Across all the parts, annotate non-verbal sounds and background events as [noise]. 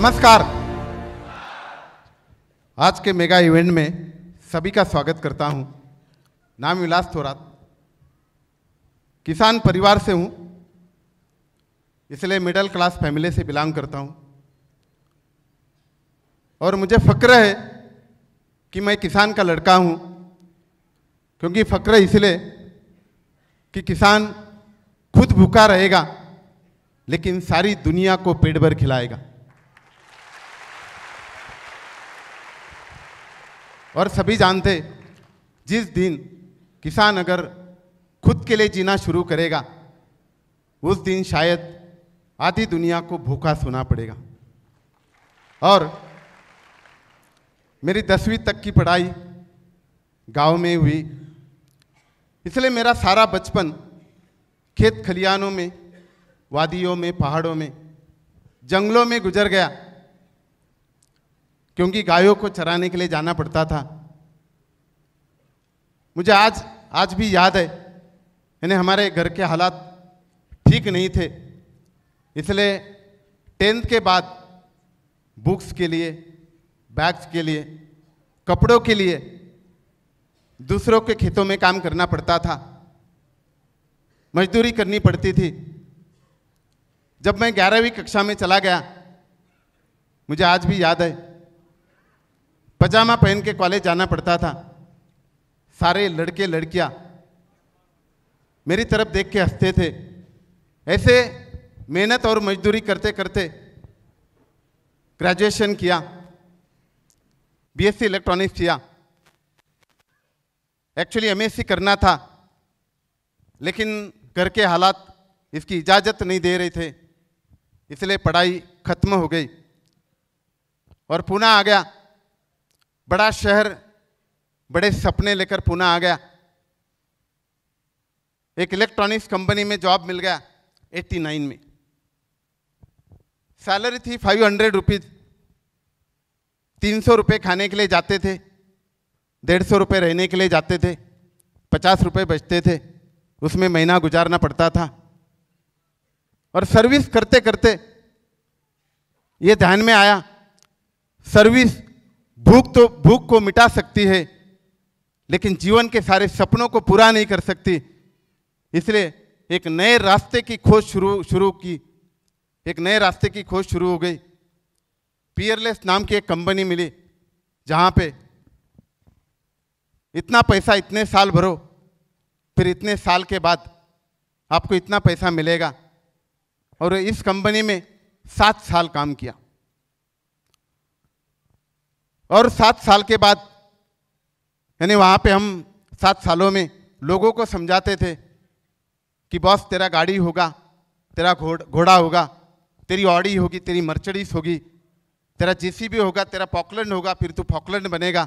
नमस्कार आज के मेगा इवेंट में सभी का स्वागत करता हूं नाम विलास थोरात किसान परिवार से हूं इसलिए मिडिल क्लास फैमिली से बिलोंग करता हूं और मुझे फ़क्र है कि मैं किसान का लड़का हूं क्योंकि फ़क्र इसलिए कि किसान खुद भूखा रहेगा लेकिन सारी दुनिया को पेट भर खिलाएगा और सभी जानते जिस दिन किसान अगर खुद के लिए जीना शुरू करेगा उस दिन शायद आधी दुनिया को भूखा सुना पड़ेगा और मेरी दसवीं तक की पढ़ाई गांव में हुई इसलिए मेरा सारा बचपन खेत खलियानों में वादियों में पहाड़ों में जंगलों में गुजर गया क्योंकि गायों को चराने के लिए जाना पड़ता था मुझे आज आज भी याद है यानी हमारे घर के हालात ठीक नहीं थे इसलिए टेंथ के बाद बुक्स के लिए बैग्स के लिए कपड़ों के लिए दूसरों के खेतों में काम करना पड़ता था मजदूरी करनी पड़ती थी जब मैं ग्यारहवीं कक्षा में चला गया मुझे आज भी याद है पजामा पहन के कॉलेज जाना पड़ता था सारे लड़के लड़कियां मेरी तरफ देख के हंसते थे ऐसे मेहनत और मजदूरी करते करते ग्रेजुएशन किया बीएससी इलेक्ट्रॉनिक्स किया एक्चुअली एमएससी करना था लेकिन घर के हालात इसकी इजाज़त नहीं दे रहे थे इसलिए पढ़ाई ख़त्म हो गई और पुनः आ गया बड़ा शहर बड़े सपने लेकर पुणे आ गया एक इलेक्ट्रॉनिक्स कंपनी में जॉब मिल गया 89 में सैलरी थी 500 हंड्रेड रुपीज तीन सौ रुपये खाने के लिए जाते थे डेढ़ सौ रुपये रहने के लिए जाते थे पचास रुपये बचते थे उसमें महीना गुजारना पड़ता था और सर्विस करते करते ये ध्यान में आया सर्विस भूख तो भूख को मिटा सकती है लेकिन जीवन के सारे सपनों को पूरा नहीं कर सकती इसलिए एक नए रास्ते की खोज शुरू शुरू की एक नए रास्ते की खोज शुरू हो गई पियरलेस नाम की एक कंपनी मिली जहाँ पे इतना पैसा इतने साल भरो फिर इतने साल के बाद आपको इतना पैसा मिलेगा और इस कंपनी में सात साल काम किया और सात साल के बाद यानी वहाँ पे हम सात सालों में लोगों को समझाते थे कि बॉस तेरा गाड़ी होगा तेरा घोड़ घोड़ा होगा तेरी ऑडी होगी तेरी मर्चड़ीस होगी तेरा भी होगा तेरा पॉकलैंड होगा फिर तू पॉकलैंड बनेगा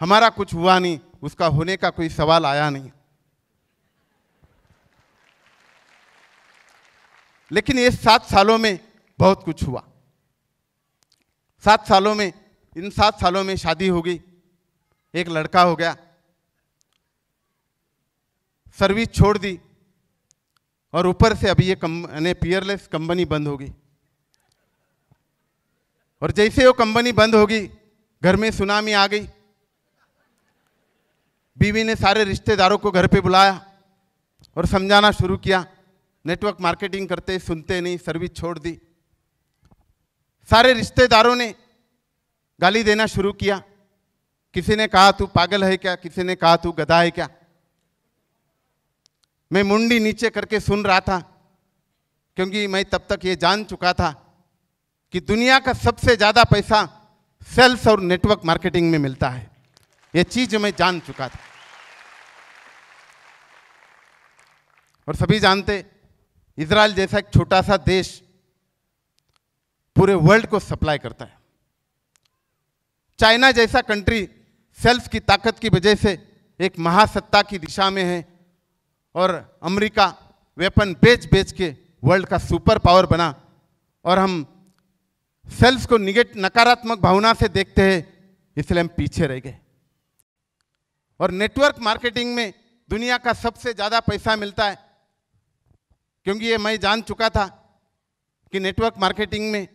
हमारा कुछ हुआ नहीं उसका होने का कोई सवाल आया नहीं लेकिन ये सात सालों में बहुत कुछ हुआ सात सालों में इन सात सालों में शादी हो गई एक लड़का हो गया सर्विस छोड़ दी और ऊपर से अभी ये कम पियरलेस कंपनी बंद होगी और जैसे वो कंपनी बंद होगी घर में सुनामी आ गई बीवी ने सारे रिश्तेदारों को घर पे बुलाया और समझाना शुरू किया नेटवर्क मार्केटिंग करते सुनते नहीं सर्विस छोड़ दी सारे रिश्तेदारों ने गाली देना शुरू किया किसी ने कहा तू पागल है क्या किसी ने कहा तू गधा है क्या मैं मुंडी नीचे करके सुन रहा था क्योंकि मैं तब तक ये जान चुका था कि दुनिया का सबसे ज़्यादा पैसा सेल्स और नेटवर्क मार्केटिंग में मिलता है ये चीज़ मैं जान चुका था और सभी जानते इसराइल जैसा एक छोटा सा देश पूरे वर्ल्ड को सप्लाई करता है चाइना जैसा कंट्री सेल्फ की ताकत की वजह से एक महासत्ता की दिशा में है और अमेरिका वेपन बेच बेच के वर्ल्ड का सुपर पावर बना और हम सेल्फ को निगेट नकारात्मक भावना से देखते हैं इसलिए हम पीछे रह गए और नेटवर्क मार्केटिंग में दुनिया का सबसे ज़्यादा पैसा मिलता है क्योंकि ये मैं जान चुका था कि नेटवर्क मार्केटिंग में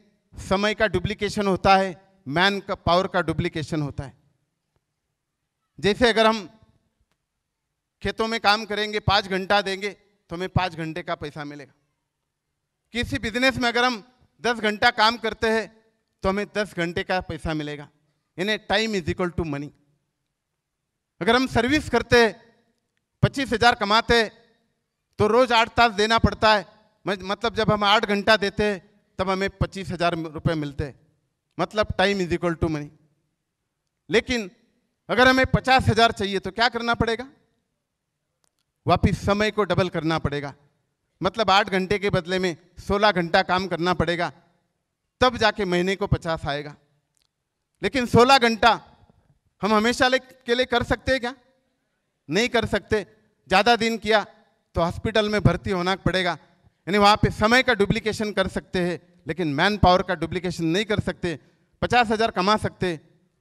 समय का डुप्लीकेशन होता है मैन का पावर का डुप्लीकेशन होता है जैसे अगर हम खेतों में काम करेंगे पाँच घंटा देंगे तो हमें पाँच घंटे का पैसा मिलेगा किसी बिजनेस में अगर हम दस घंटा काम करते हैं तो हमें दस घंटे का पैसा मिलेगा यानी time is equal to money अगर हम सर्विस करते हैं पच्चीस हजार कमाते तो रोज आठ तास देना पड़ता है मतलब जब हम आठ घंटा देते तब हमें पच्चीस हजार रुपये मिलते हैं मतलब time is equal to money लेकिन अगर हमें पचास हजार चाहिए तो क्या करना पड़ेगा वापिस समय को डबल करना पड़ेगा मतलब आठ घंटे के बदले में सोलह घंटा काम करना पड़ेगा तब जाके महीने को पचास आएगा लेकिन सोलह घंटा हम हमेशा ले, के लिए कर सकते हैं क्या नहीं कर सकते ज़्यादा दिन किया तो हॉस्पिटल में भर्ती होना पड़ेगा यानी वहाँ पे समय का डुप्लीकेशन कर सकते हैं लेकिन मैन पावर का डुप्लीकेशन नहीं कर सकते पचास हज़ार कमा सकते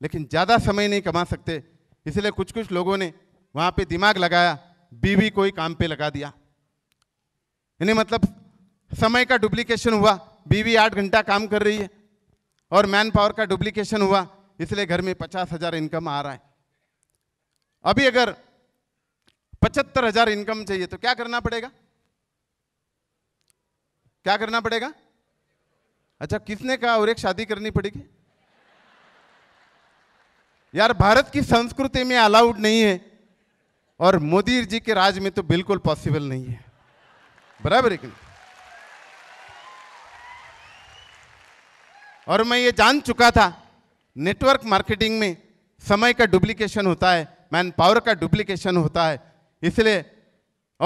लेकिन ज़्यादा समय नहीं कमा सकते इसलिए कुछ कुछ लोगों ने वहाँ पे दिमाग लगाया बीवी को ही काम पे लगा दिया यानी मतलब समय का डुप्लीकेशन हुआ बीवी आठ घंटा काम कर रही है और मैन पावर का डुप्लीकेशन हुआ इसलिए घर में पचास हज़ार इनकम आ रहा है अभी अगर पचहत्तर हज़ार इनकम चाहिए तो क्या करना पड़ेगा क्या करना पड़ेगा अच्छा किसने कहा और एक शादी करनी पड़ेगी यार भारत की संस्कृति में अलाउड नहीं है और मोदी जी के राज में तो बिल्कुल पॉसिबल नहीं है बराबर है और मैं ये जान चुका था नेटवर्क मार्केटिंग में समय का डुप्लीकेशन होता है मैन पावर का डुप्लीकेशन होता है इसलिए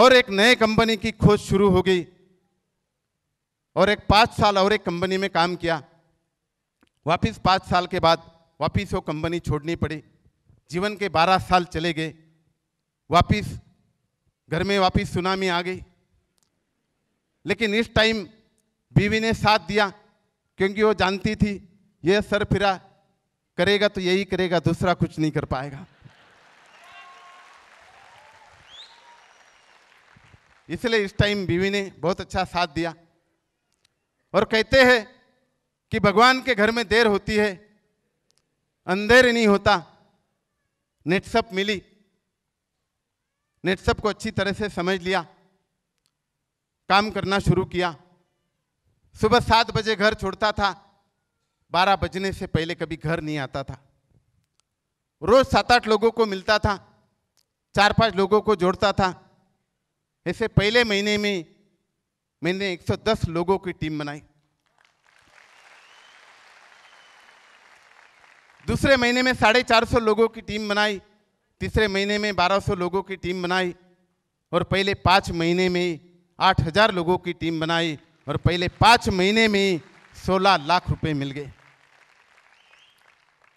और एक नए कंपनी की खोज शुरू हो गई और एक पाँच साल और एक कंपनी में काम किया वापिस पाँच साल के बाद वापिस वो कंपनी छोड़नी पड़ी जीवन के 12 साल चले गए वापिस घर में वापिस सुनामी आ गई लेकिन इस टाइम बीवी ने साथ दिया क्योंकि वो जानती थी ये सर फिरा करेगा तो यही करेगा दूसरा कुछ नहीं कर पाएगा इसलिए इस टाइम बीवी ने बहुत अच्छा साथ दिया और कहते हैं कि भगवान के घर में देर होती है अंधेरे नहीं होता नेटसप मिली नेटसप को अच्छी तरह से समझ लिया काम करना शुरू किया सुबह सात बजे घर छोड़ता था बारह बजने से पहले कभी घर नहीं आता था रोज सात आठ लोगों को मिलता था चार पांच लोगों को जोड़ता था ऐसे पहले महीने में मैंने 110 लोगों की टीम बनाई दूसरे महीने में साढ़े चार सौ लोगों की टीम बनाई तीसरे महीने में बारह सौ लोगों की टीम बनाई और पहले पाँच महीने में आठ हज़ार लोगों की टीम बनाई और पहले पाँच महीने में सोलह लाख रुपए मिल गए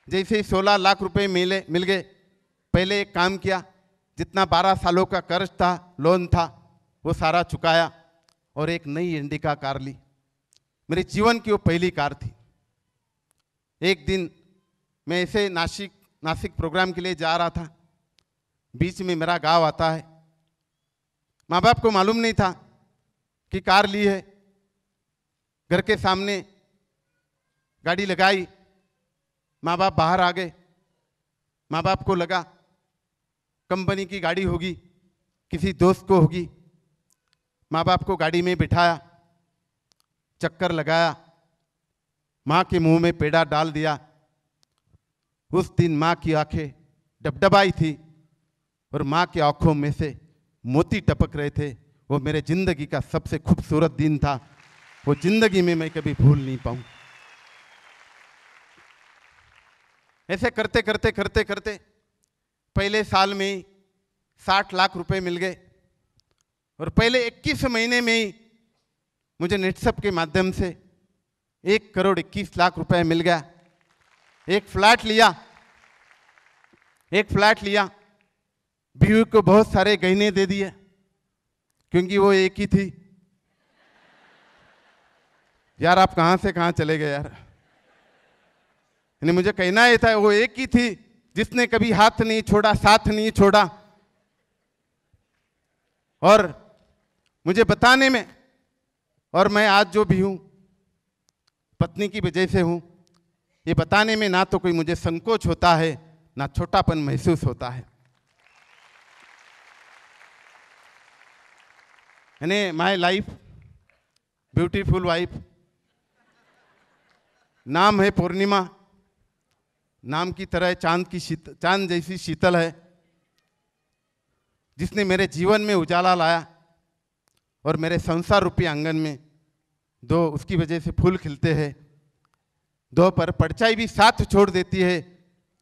जैसे ही सोलह लाख रुपए मिले मिल गए पहले एक काम किया जितना बारह सालों का कर्ज था लोन था वो सारा चुकाया और एक नई इंडिका कार ली मेरे जीवन की वो पहली कार थी एक दिन मैं ऐसे नासिक नासिक प्रोग्राम के लिए जा रहा था बीच में मेरा गांव आता है माँ बाप को मालूम नहीं था कि कार ली है घर के सामने गाड़ी लगाई माँ बाप बाहर आ गए माँ बाप को लगा कंपनी की गाड़ी होगी किसी दोस्त को होगी माँ बाप को गाड़ी में बिठाया चक्कर लगाया माँ के मुंह में पेड़ा डाल दिया उस दिन माँ की आंखें डबडबाई थी और माँ की आंखों में से मोती टपक रहे थे वो मेरे ज़िंदगी का सबसे खूबसूरत दिन था वो ज़िंदगी में मैं कभी भूल नहीं पाऊँ ऐसे करते करते करते करते पहले साल में ही साठ लाख रुपए मिल गए और पहले इक्कीस महीने में ही मुझे नेटसअप के माध्यम से एक करोड़ इक्कीस लाख रुपए मिल गया एक फ्लैट लिया एक फ्लैट लिया बीवी को बहुत सारे गहने दे दिए क्योंकि वो एक ही थी यार आप कहाँ से कहाँ चले गए यार यानी मुझे कहना ये था वो एक ही थी जिसने कभी हाथ नहीं छोड़ा साथ नहीं छोड़ा और मुझे बताने में और मैं आज जो भी हूँ पत्नी की वजह से हूँ ये बताने में ना तो कोई मुझे संकोच होता है ना छोटापन महसूस होता है यानी माई लाइफ ब्यूटीफुल वाइफ नाम है पूर्णिमा नाम की तरह चांद की शीत चांद जैसी शीतल है जिसने मेरे जीवन में उजाला लाया और मेरे संसार रूपी आंगन में दो उसकी वजह से फूल खिलते हैं दो पर परचाई भी साथ छोड़ देती है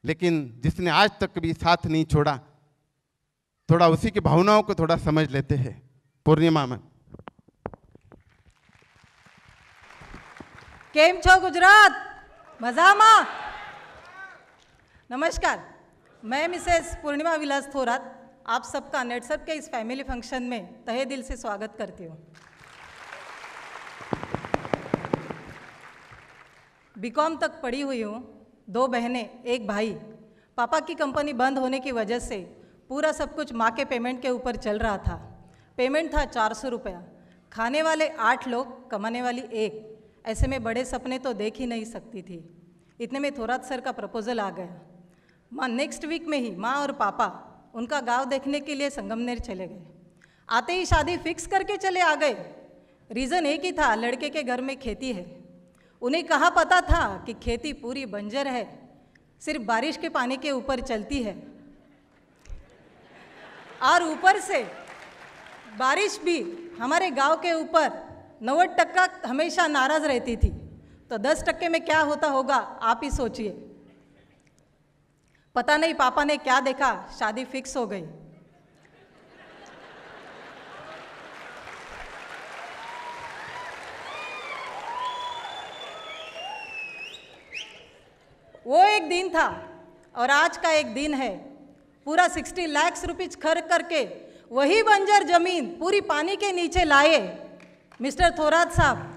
लेकिन जिसने आज तक भी साथ नहीं छोड़ा थोड़ा उसी की भावनाओं को थोड़ा समझ लेते हैं पूर्णिमा में छो गुजरात मजा मा नमस्कार मैं मिसेस पूर्णिमा विलास थोरात आप सबका नेटसअप के इस फैमिली फंक्शन में तहे दिल से स्वागत करती हूँ बीकॉम तक पढ़ी हुई हूँ दो बहनें एक भाई पापा की कंपनी बंद होने की वजह से पूरा सब कुछ माँ के पेमेंट के ऊपर चल रहा था पेमेंट था चार सौ रुपया खाने वाले आठ लोग कमाने वाली एक ऐसे में बड़े सपने तो देख ही नहीं सकती थी इतने में थोरात सर का प्रपोज़ल आ गया माँ नेक्स्ट वीक में ही माँ और पापा उनका गांव देखने के लिए संगमनेर चले गए आते ही शादी फिक्स करके चले आ गए रीज़न एक ही था लड़के के घर में खेती है उन्हें कहा पता था कि खेती पूरी बंजर है सिर्फ बारिश के पानी के ऊपर चलती है और ऊपर से बारिश भी हमारे गांव के ऊपर नव्वद टक्का हमेशा नाराज़ रहती थी तो दस टक्के में क्या होता होगा आप ही सोचिए पता नहीं पापा ने क्या देखा शादी फिक्स हो गई वो एक दिन था और आज का एक दिन है पूरा सिक्सटी लैक्स रुपीज खर्च करके वही बंजर जमीन पूरी पानी के नीचे लाए मिस्टर थोरात साहब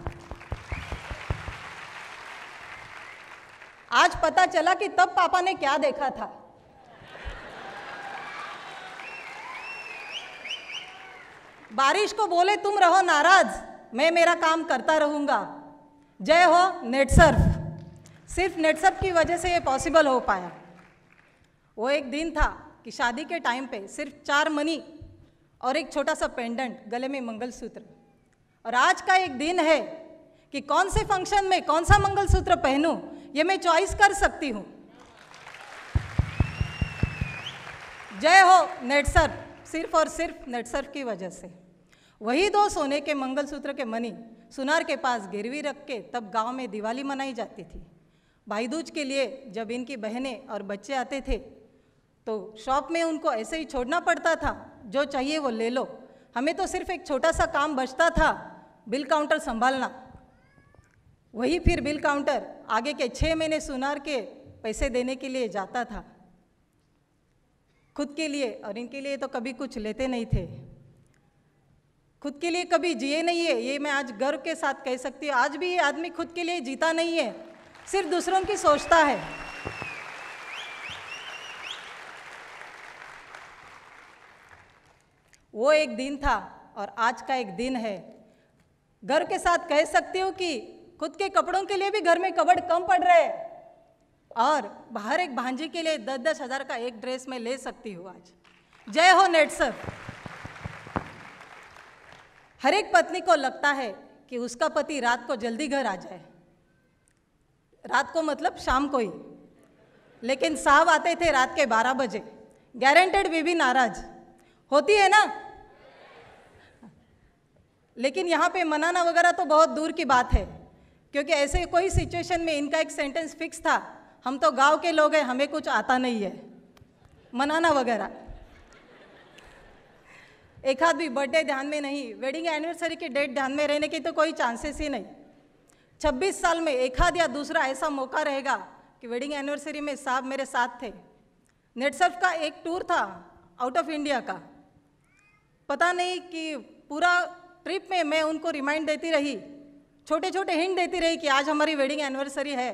आज पता चला कि तब पापा ने क्या देखा था बारिश को बोले तुम रहो नाराज मैं मेरा काम करता रहूंगा जय हो नेट सर्फ सिर्फ नेटसअप की वजह से ये पॉसिबल हो पाया वो एक दिन था कि शादी के टाइम पे सिर्फ चार मनी और एक छोटा सा पेंडेंट गले में मंगलसूत्र और आज का एक दिन है कि कौन से फंक्शन में कौन सा मंगलसूत्र पहनूं ये मैं चॉइस कर सकती हूँ जय हो नेटसर सिर्फ और सिर्फ नेटसर्फ की वजह से वही दो सोने के मंगलसूत्र के मनी सुनार के पास गिरवी रख के तब गांव में दिवाली मनाई जाती थी भाईदूज के लिए जब इनकी बहनें और बच्चे आते थे तो शॉप में उनको ऐसे ही छोड़ना पड़ता था जो चाहिए वो ले लो हमें तो सिर्फ एक छोटा सा काम बचता था बिल काउंटर संभालना वही फिर बिल काउंटर आगे के छः महीने सुनार के पैसे देने के लिए जाता था खुद के लिए और इनके लिए तो कभी कुछ लेते नहीं थे खुद के लिए कभी जिए नहीं है ये मैं आज गर्व के साथ कह सकती हूँ आज भी ये आदमी खुद के लिए जीता नहीं है सिर्फ दूसरों की सोचता है वो एक दिन था और आज का एक दिन है घर के साथ कह सकती हूँ कि खुद के कपड़ों के लिए भी घर में कबड़ कम पड़ रहे और बाहर एक भांजी के लिए दस दस हज़ार का एक ड्रेस में ले सकती हूँ आज जय हो नेट सर हर एक पत्नी को लगता है कि उसका पति रात को जल्दी घर आ जाए रात को मतलब शाम को ही लेकिन साहब आते थे रात के 12 बजे गारंटेड बीबी भी नाराज होती है ना लेकिन यहाँ पे मनाना वगैरह तो बहुत दूर की बात है क्योंकि ऐसे कोई सिचुएशन में इनका एक सेंटेंस फिक्स था हम तो गांव के लोग हैं हमें कुछ आता नहीं है मनाना वगैरह एक आध भी बर्थडे ध्यान में नहीं वेडिंग एनिवर्सरी की डेट ध्यान में रहने की तो कोई चांसेस ही नहीं 26 साल में एक आध या दूसरा ऐसा मौका रहेगा कि वेडिंग एनिवर्सरी में साहब मेरे साथ थे नेटसर्फ का एक टूर था आउट ऑफ इंडिया का पता नहीं कि पूरा ट्रिप में मैं उनको रिमाइंड देती रही छोटे छोटे हिंट देती रही कि आज हमारी वेडिंग एनिवर्सरी है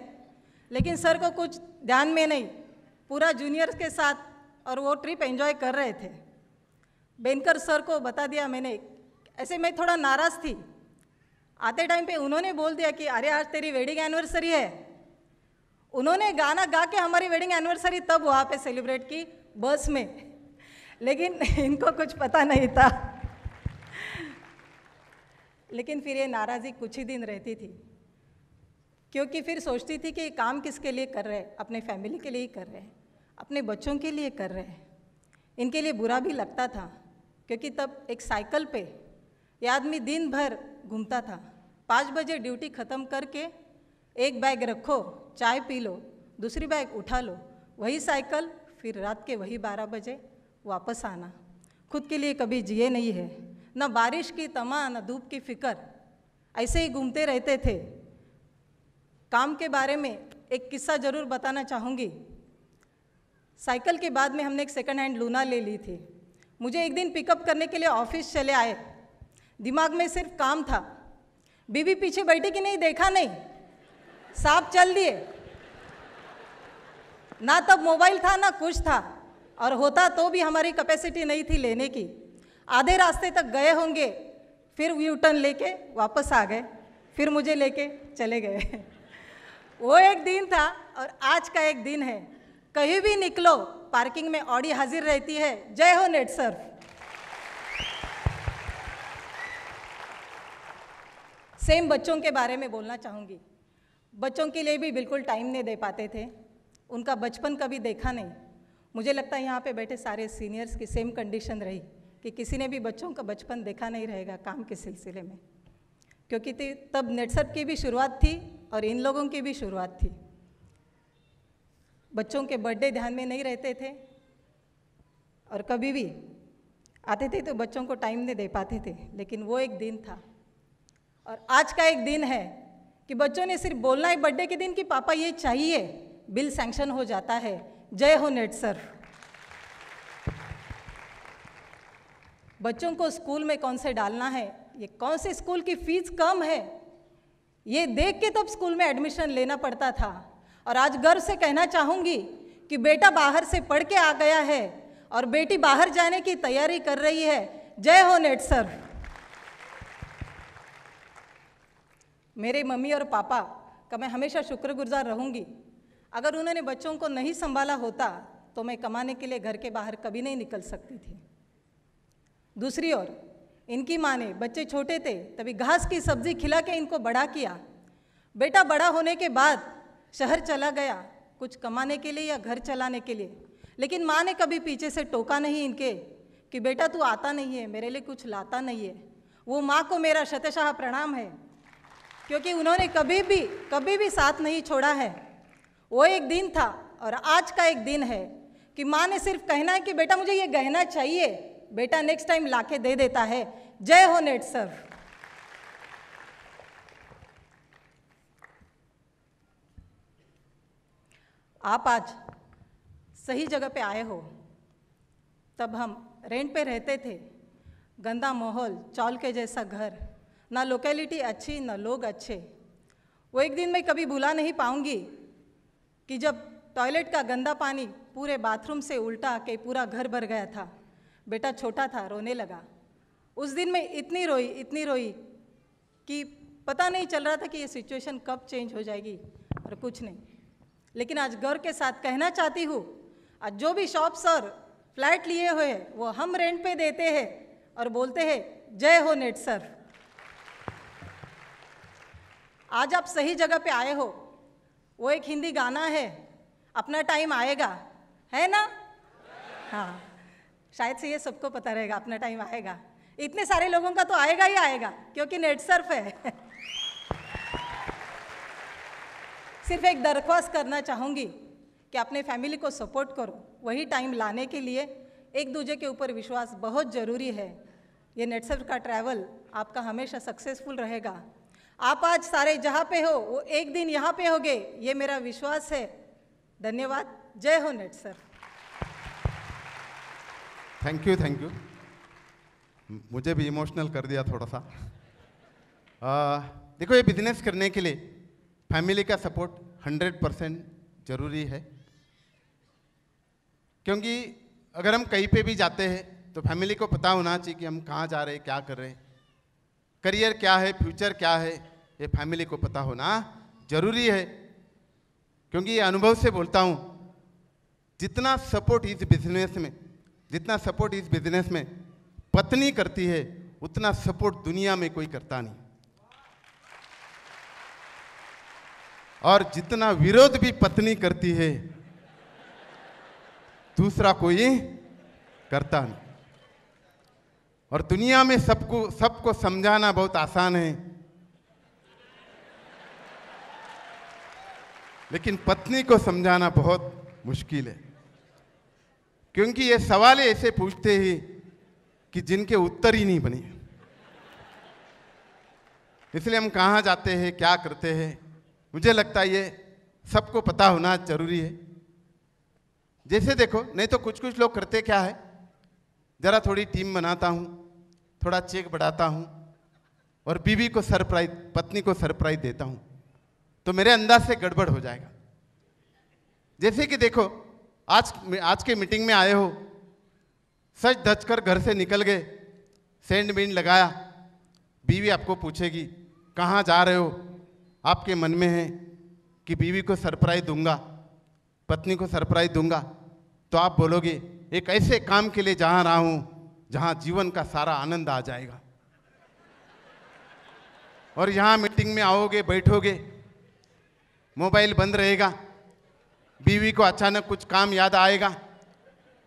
लेकिन सर को कुछ ध्यान में नहीं पूरा जूनियर्स के साथ और वो ट्रिप एंजॉय कर रहे थे बेनकर सर को बता दिया मैंने ऐसे मैं थोड़ा नाराज़ थी आते टाइम पे उन्होंने बोल दिया कि अरे आज तेरी वेडिंग एनिवर्सरी है उन्होंने गाना गा के हमारी वेडिंग एनिवर्सरी तब वहाँ पे सेलिब्रेट की बस में लेकिन [laughs] इनको कुछ पता नहीं था लेकिन फिर ये नाराज़गी कुछ ही दिन रहती थी क्योंकि फिर सोचती थी कि काम किसके लिए कर रहे हैं अपने फैमिली के लिए ही कर रहे हैं अपने बच्चों के लिए कर रहे हैं इनके लिए बुरा भी लगता था क्योंकि तब एक साइकिल पे ये आदमी दिन भर घूमता था पाँच बजे ड्यूटी ख़त्म करके एक बैग रखो चाय पी लो दूसरी बैग उठा लो वही साइकिल फिर रात के वही बारह बजे वापस आना खुद के लिए कभी जिए नहीं है न बारिश की तमा न धूप की फिक्र ऐसे ही घूमते रहते थे काम के बारे में एक किस्सा ज़रूर बताना चाहूँगी साइकिल के बाद में हमने एक सेकंड हैंड लूना ले ली थी मुझे एक दिन पिकअप करने के लिए ऑफिस चले आए दिमाग में सिर्फ काम था बीवी पीछे बैठी कि नहीं देखा नहीं सांप चल दिए ना तब तो मोबाइल था ना कुछ था और होता तो भी हमारी कैपेसिटी नहीं थी लेने की आधे रास्ते तक गए होंगे फिर यू टर्न लेके वापस आ गए फिर मुझे लेके चले गए [laughs] वो एक दिन था और आज का एक दिन है कहीं भी निकलो पार्किंग में ऑडी हाजिर रहती है जय हो नेट सर्फ सेम बच्चों के बारे में बोलना चाहूँगी बच्चों के लिए भी बिल्कुल टाइम नहीं दे पाते थे उनका बचपन कभी देखा नहीं मुझे लगता है यहाँ पे बैठे सारे सीनियर्स की सेम कंडीशन रही कि किसी ने भी बच्चों का बचपन देखा नहीं रहेगा काम के सिलसिले में क्योंकि तब नेटसअप की भी शुरुआत थी और इन लोगों की भी शुरुआत थी बच्चों के बर्थडे ध्यान में नहीं रहते थे और कभी भी आते थे तो बच्चों को टाइम नहीं दे पाते थे लेकिन वो एक दिन था और आज का एक दिन है कि बच्चों ने सिर्फ बोलना है बर्थडे के दिन कि पापा ये चाहिए बिल सैंक्शन हो जाता है जय हो नेट सर बच्चों को स्कूल में कौन से डालना है ये कौन से स्कूल की फीस कम है ये देख के तब स्कूल में एडमिशन लेना पड़ता था और आज गर्व से कहना चाहूँगी कि बेटा बाहर से पढ़ के आ गया है और बेटी बाहर जाने की तैयारी कर रही है जय हो नेट सर मेरे मम्मी और पापा का मैं हमेशा शुक्रगुजार रहूँगी अगर उन्होंने बच्चों को नहीं संभाला होता तो मैं कमाने के लिए घर के बाहर कभी नहीं निकल सकती थी दूसरी ओर इनकी माँ ने बच्चे छोटे थे तभी घास की सब्जी खिला के इनको बड़ा किया बेटा बड़ा होने के बाद शहर चला गया कुछ कमाने के लिए या घर चलाने के लिए लेकिन माँ ने कभी पीछे से टोका नहीं इनके कि बेटा तू आता नहीं है मेरे लिए कुछ लाता नहीं है वो माँ को मेरा शतशाह प्रणाम है क्योंकि उन्होंने कभी भी कभी भी साथ नहीं छोड़ा है वो एक दिन था और आज का एक दिन है कि माँ ने सिर्फ कहना है कि बेटा मुझे ये गहना चाहिए बेटा नेक्स्ट टाइम लाके दे देता है जय हो नेट सर आप आज सही जगह पे आए हो तब हम रेंट पे रहते थे गंदा माहौल चौल के जैसा घर ना लोकेलिटी अच्छी ना लोग अच्छे वो एक दिन मैं कभी भुला नहीं पाऊंगी कि जब टॉयलेट का गंदा पानी पूरे बाथरूम से उल्टा के पूरा घर भर गया था बेटा छोटा था रोने लगा उस दिन मैं इतनी रोई इतनी रोई कि पता नहीं चल रहा था कि ये सिचुएशन कब चेंज हो जाएगी और कुछ नहीं लेकिन आज गौर के साथ कहना चाहती हूँ आज जो भी शॉप सर फ्लैट लिए हुए वो हम रेंट पे देते हैं और बोलते हैं जय हो नेट सर आज आप सही जगह पे आए हो वो एक हिंदी गाना है अपना टाइम आएगा है ना हाँ शायद से ये सबको पता रहेगा अपना टाइम आएगा इतने सारे लोगों का तो आएगा ही आएगा क्योंकि नेट सर्फ है सिर्फ एक दरख्वास्त करना चाहूँगी कि अपने फैमिली को सपोर्ट करो वही टाइम लाने के लिए एक दूसरे के ऊपर विश्वास बहुत ज़रूरी है ये नेटसर्फ का ट्रैवल आपका हमेशा सक्सेसफुल रहेगा आप आज सारे जहाँ पे हो वो एक दिन यहाँ पे होगे ये मेरा विश्वास है धन्यवाद जय हो नेट sir thank you thank you मुझे भी इमोशनल कर दिया थोड़ा सा आ, देखो ये बिजनेस करने के लिए फैमिली का सपोर्ट 100 परसेंट जरूरी है क्योंकि अगर हम कहीं पे भी जाते हैं तो फैमिली को पता होना चाहिए कि हम कहाँ जा रहे हैं क्या कर रहे हैं करियर क्या है फ्यूचर क्या है ये फैमिली को पता होना जरूरी है क्योंकि ये अनुभव से बोलता हूँ जितना सपोर्ट इस बिजनेस में जितना सपोर्ट इस बिजनेस में पत्नी करती है उतना सपोर्ट दुनिया में कोई करता नहीं और जितना विरोध भी पत्नी करती है दूसरा कोई करता नहीं और दुनिया में सबको सबको समझाना बहुत आसान है लेकिन पत्नी को समझाना बहुत मुश्किल है क्योंकि ये सवाल ऐसे पूछते ही कि जिनके उत्तर ही नहीं बने इसलिए हम कहाँ जाते हैं क्या करते हैं मुझे लगता है ये सबको पता होना जरूरी है जैसे देखो नहीं तो कुछ कुछ लोग करते क्या है ज़रा थोड़ी टीम बनाता हूँ थोड़ा चेक बढ़ाता हूँ और बीवी को सरप्राइज पत्नी को सरप्राइज देता हूँ तो मेरे अंदाज से गड़बड़ हो जाएगा जैसे कि देखो आज आज के मीटिंग में आए हो सच धच कर घर से निकल गए सेंड बीन लगाया बीवी आपको पूछेगी कहाँ जा रहे हो आपके मन में है कि बीवी को सरप्राइज दूंगा पत्नी को सरप्राइज दूंगा तो आप बोलोगे एक ऐसे काम के लिए जहाँ रहा हूँ जहाँ जीवन का सारा आनंद आ जाएगा और यहाँ मीटिंग में आओगे बैठोगे मोबाइल बंद रहेगा बीवी को अचानक कुछ काम याद आएगा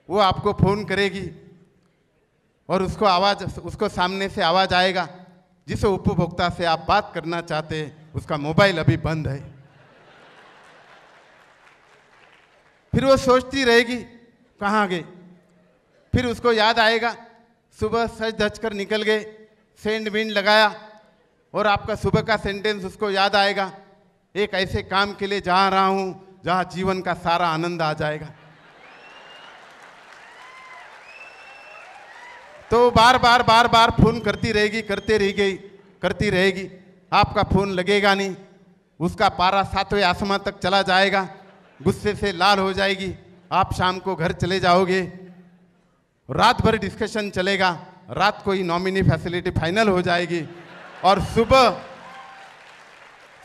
वो आपको फ़ोन करेगी और उसको आवाज़ उसको सामने से आवाज़ आएगा जिस उपभोक्ता से आप बात करना चाहते हैं उसका मोबाइल अभी बंद है फिर वो सोचती रहेगी कहाँ गए फिर उसको याद आएगा सुबह सच धज कर निकल गए सेंड विंड लगाया और आपका सुबह का सेंटेंस उसको याद आएगा एक ऐसे काम के लिए जा रहा हूं जहां जीवन का सारा आनंद आ जाएगा तो बार बार बार बार फोन करती रहेगी करते रह गई करती रहेगी आपका फोन लगेगा नहीं उसका पारा सातवें आसमान तक चला जाएगा गुस्से से लाल हो जाएगी आप शाम को घर चले जाओगे रात भर डिस्कशन चलेगा रात को ही नॉमिनी फैसिलिटी फाइनल हो जाएगी और सुबह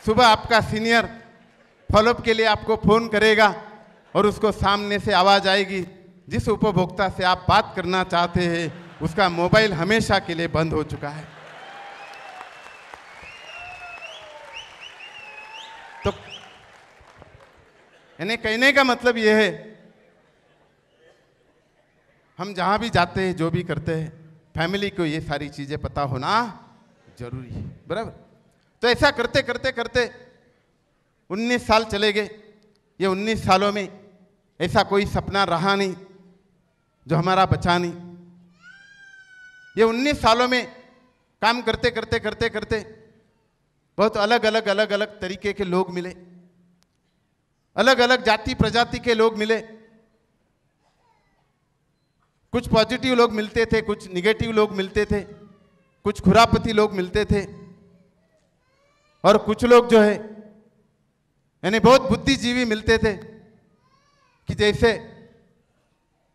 सुबह आपका सीनियर फॉलोअप के लिए आपको फ़ोन करेगा और उसको सामने से आवाज़ आएगी जिस उपभोक्ता से आप बात करना चाहते हैं उसका मोबाइल हमेशा के लिए बंद हो चुका है तो यानी कहने का मतलब यह है हम जहां भी जाते हैं जो भी करते हैं फैमिली को ये सारी चीज़ें पता होना जरूरी है बराबर तो ऐसा करते करते करते 19 साल चले गए ये 19 सालों में ऐसा कोई सपना रहा नहीं जो हमारा बचा नहीं ये 19 सालों में काम करते करते करते करते बहुत अलग अलग अलग अलग तरीके के लोग मिले अलग अलग जाति प्रजाति के लोग मिले कुछ पॉजिटिव लोग मिलते थे कुछ निगेटिव लोग मिलते थे कुछ खुरापति लोग मिलते थे और कुछ लोग जो है यानी बहुत बुद्धिजीवी मिलते थे कि जैसे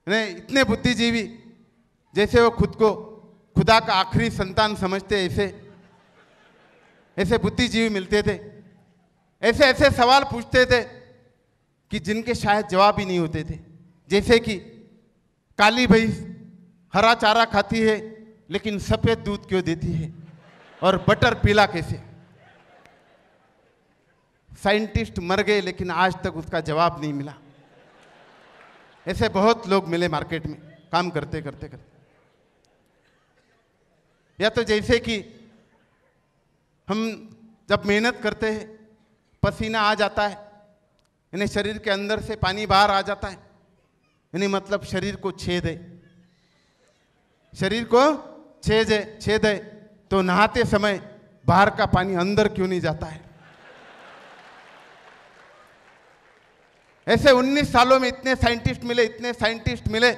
ने इतने बुद्धिजीवी जैसे वो खुद को खुदा का आखिरी संतान समझते ऐसे ऐसे बुद्धिजीवी मिलते थे ऐसे ऐसे सवाल पूछते थे कि जिनके शायद जवाब ही नहीं होते थे जैसे कि काली भैंस हरा चारा खाती है लेकिन सफ़ेद दूध क्यों देती है और बटर पीला कैसे साइंटिस्ट मर गए लेकिन आज तक उसका जवाब नहीं मिला ऐसे बहुत लोग मिले मार्केट में काम करते करते करते या तो जैसे कि हम जब मेहनत करते हैं पसीना आ जाता है यानी शरीर के अंदर से पानी बाहर आ जाता है यानी मतलब शरीर को छेद है शरीर को छेद है छेद है तो नहाते समय बाहर का पानी अंदर क्यों नहीं जाता है ऐसे 19 सालों में इतने साइंटिस्ट मिले इतने साइंटिस्ट मिले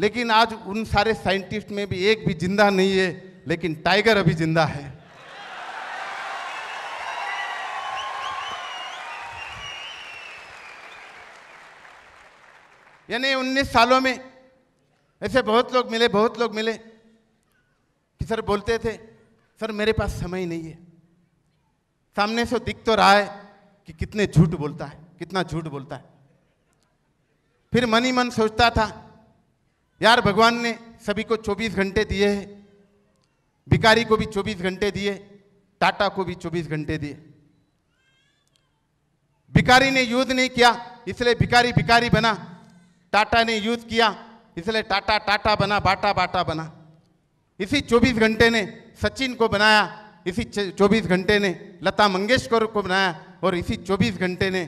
लेकिन आज उन सारे साइंटिस्ट में भी एक भी जिंदा नहीं है लेकिन टाइगर अभी जिंदा है यानी 19 सालों में ऐसे बहुत लोग मिले बहुत लोग मिले कि सर बोलते थे सर मेरे पास समय नहीं है सामने से दिख तो रहा है कि कितने झूठ बोलता है कितना झूठ बोलता है फिर मन ही मन सोचता था यार भगवान ने सभी को 24 घंटे दिए हैं भिकारी को भी 24 घंटे दिए टाटा को भी 24 घंटे दिए भिकारी ने युद्ध नहीं किया इसलिए भिकारी भिकारी बना टाटा ने युद्ध किया इसलिए टाटा टाटा बना बाटा बाटा बना इसी 24 घंटे ने सचिन को बनाया इसी 24 घंटे ने लता मंगेशकर को बनाया और इसी 24 घंटे ने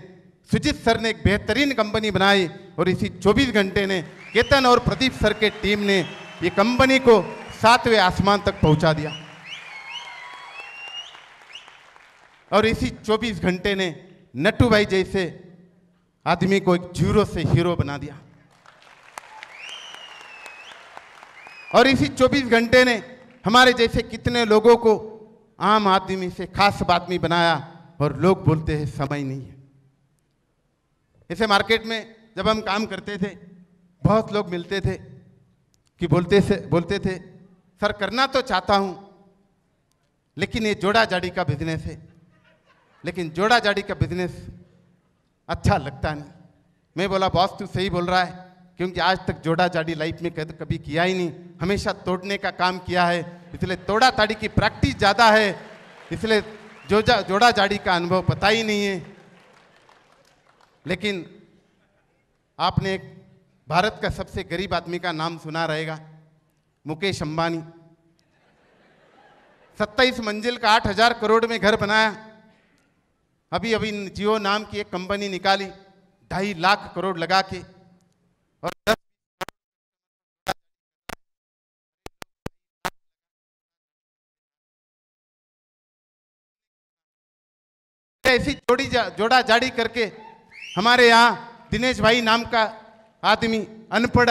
सुजीत सर ने एक बेहतरीन कंपनी बनाई और इसी 24 घंटे ने केतन और प्रदीप सर के टीम ने ये कंपनी को सातवें आसमान तक पहुंचा दिया और इसी 24 घंटे ने नट्टू भाई जैसे आदमी को एक जीरो से हीरो बना दिया और इसी 24 घंटे ने हमारे जैसे कितने लोगों को आम आदमी से खास आदमी बनाया और लोग बोलते हैं समय नहीं है ऐसे मार्केट में जब हम काम करते थे बहुत लोग मिलते थे कि बोलते से बोलते थे सर करना तो चाहता हूँ लेकिन ये जोड़ा जाड़ी का बिजनेस है लेकिन जोड़ा जाड़ी का बिजनेस अच्छा लगता नहीं मैं बोला बॉस तू सही बोल रहा है क्योंकि आज तक जोड़ा जाड़ी लाइफ में कभी किया ही नहीं हमेशा तोड़ने का काम किया है इसलिए तोड़ा ताड़ी की प्रैक्टिस ज़्यादा है इसलिए जोड़ा जाड़ी का अनुभव पता ही नहीं है लेकिन आपने भारत का सबसे गरीब आदमी का नाम सुना रहेगा मुकेश अंबानी सत्ताईस मंजिल का आठ हजार करोड़ में घर बनाया अभी अभी जियो नाम की एक कंपनी निकाली ढाई लाख करोड़ लगा के और दस ऐसी जोड़ी जा, जोड़ा जाड़ी करके हमारे यहाँ दिनेश भाई नाम का आदमी अनपढ़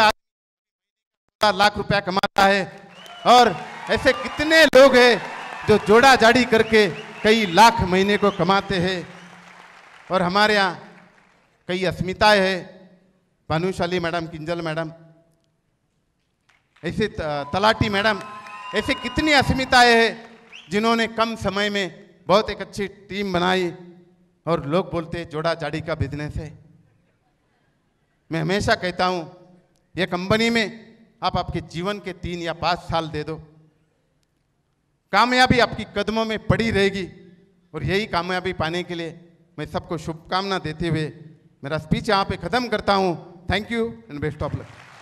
लाख रुपया कमाता है और ऐसे कितने लोग हैं जो जोड़ा जाड़ी करके कई लाख महीने को कमाते हैं और हमारे यहाँ कई अस्मिताएं हैं भानुशाली मैडम किंजल मैडम ऐसे तलाटी मैडम ऐसे कितनी अस्मिताएं हैं जिन्होंने कम समय में बहुत एक अच्छी टीम बनाई और लोग बोलते हैं जोड़ा जाड़ी का बिजनेस है मैं हमेशा कहता हूँ ये कंपनी में आप आपके जीवन के तीन या पाँच साल दे दो कामयाबी आपकी कदमों में पड़ी रहेगी और यही कामयाबी पाने के लिए मैं सबको शुभकामना देते हुए मेरा स्पीच यहाँ पे ख़त्म करता हूँ thank you and best of luck